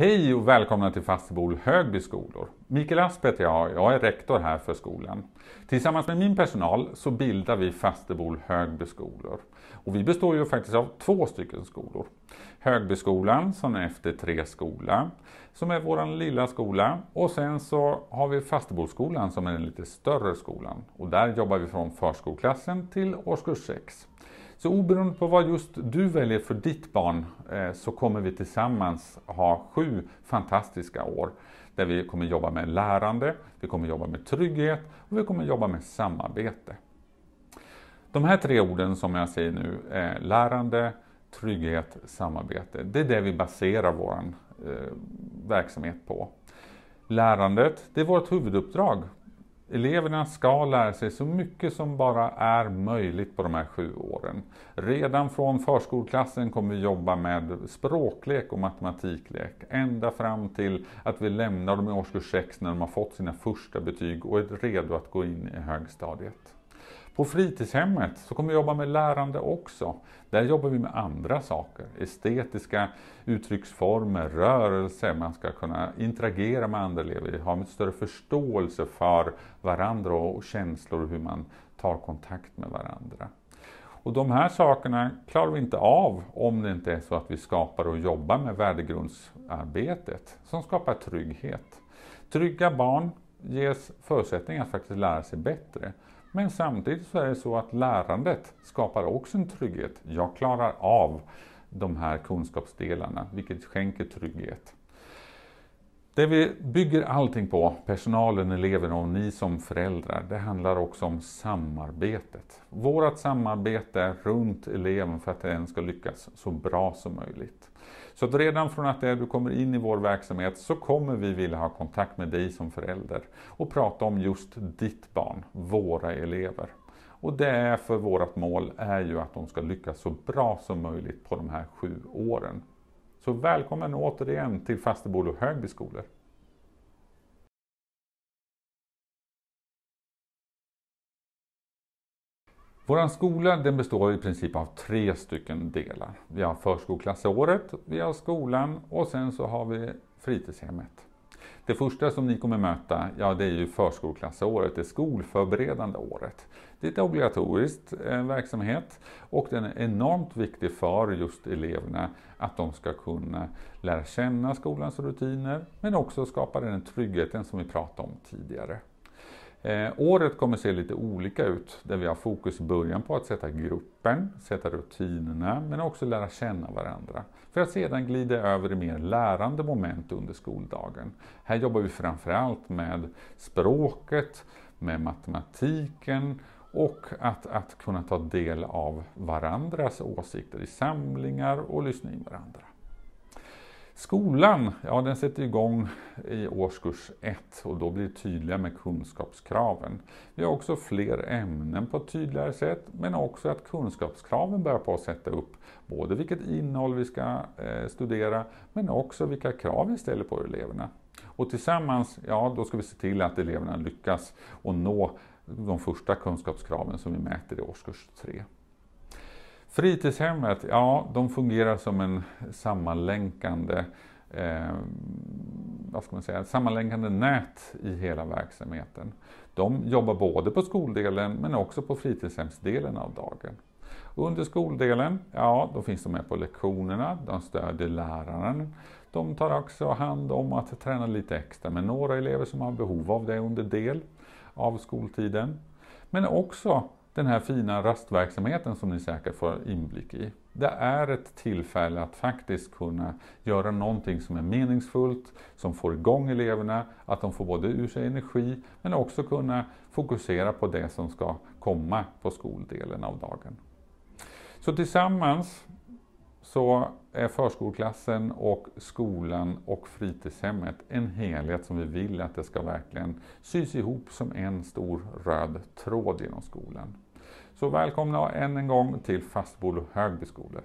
Hej och välkomna till Fastebol Högby skolor. Mikael Asp heter jag jag är rektor här för skolan. Tillsammans med min personal så bildar vi Fastebol Högby skolor. Och vi består ju faktiskt av två stycken skolor. Högbyskolan som är efter tre skola som är våran lilla skola. Och sen så har vi Fastebolskolan som är den lite större skolan. Och där jobbar vi från förskoleklassen till årskurs 6. Så oberoende på vad just du väljer för ditt barn eh, så kommer vi tillsammans ha sju fantastiska år där vi kommer jobba med lärande, vi kommer jobba med trygghet och vi kommer jobba med samarbete. De här tre orden som jag säger nu, eh, lärande, trygghet, samarbete, det är det vi baserar vår eh, verksamhet på. Lärandet, det är vårt huvuduppdrag Eleverna ska lära sig så mycket som bara är möjligt på de här sju åren. Redan från förskoleklassen kommer vi jobba med språklek och matematiklek. Ända fram till att vi lämnar dem i årskurs 6 när de har fått sina första betyg och är redo att gå in i högstadiet. På fritidshemmet så kommer vi jobba med lärande också. Där jobbar vi med andra saker. Estetiska uttrycksformer, rörelse, man ska kunna interagera med andra elever, ha en större förståelse för varandra och känslor och hur man tar kontakt med varandra. Och de här sakerna klarar vi inte av om det inte är så att vi skapar och jobbar med värdegrundsarbetet som skapar trygghet. Trygga barn ges förutsättningar att faktiskt lära sig bättre. Men samtidigt så är det så att lärandet skapar också en trygghet. Jag klarar av de här kunskapsdelarna, vilket skänker trygghet. Det vi bygger allting på, personalen, eleverna och ni som föräldrar, det handlar också om samarbetet. Vårt samarbete runt eleven för att den ska lyckas så bra som möjligt. Så att redan från att du kommer in i vår verksamhet så kommer vi vilja ha kontakt med dig som förälder och prata om just ditt barn, våra elever. Och det är för vårt mål är ju att de ska lyckas så bra som möjligt på de här sju åren. Så välkommen återigen till Fastebol och Högby skolor. Vår skola den består i princip av tre stycken delar. Vi har förskoleklassåret, vi har skolan och sen så har vi fritidshemmet. Det första som ni kommer möta, ja det är ju förskoleklassåret, det skolförberedande året. Det är ett obligatoriskt eh, verksamhet och den är enormt viktig för just eleverna att de ska kunna lära känna skolans rutiner men också skapa den tryggheten som vi pratade om tidigare. Eh, året kommer se lite olika ut där vi har fokus i början på att sätta gruppen, sätta rutinerna men också lära känna varandra. För att sedan glida över i mer lärande moment under skoldagen. Här jobbar vi framförallt med språket, med matematiken och att, att kunna ta del av varandras åsikter i samlingar och lyssna in varandra. Skolan, ja den sätter igång i årskurs 1 och då blir det tydliga med kunskapskraven. Vi har också fler ämnen på ett tydligare sätt men också att kunskapskraven börjar på att sätta upp både vilket innehåll vi ska eh, studera men också vilka krav vi ställer på eleverna. Och tillsammans, ja då ska vi se till att eleverna lyckas och nå de första kunskapskraven som vi mäter i årskurs 3. Fritidshemmet, ja, de fungerar som en sammanlänkande eh, vad ska man säga, sammanlänkande nät i hela verksamheten. De jobbar både på skoldelen men också på fritidshemsdelen av dagen. Under skoldelen, ja, då finns de med på lektionerna, de stödjer läraren. De tar också hand om att träna lite extra med några elever som har behov av det under del av skoltiden. Men också den här fina rastverksamheten som ni säkert får inblick i. Det är ett tillfälle att faktiskt kunna göra någonting som är meningsfullt, som får igång eleverna, att de får både ur sig energi men också kunna fokusera på det som ska komma på skoldelen av dagen. Så tillsammans så är förskoleklassen och skolan och fritidshemmet en helhet som vi vill att det ska verkligen sys ihop som en stor röd tråd genom skolan. Så välkomna än en gång till Fastbolo Högby skolor.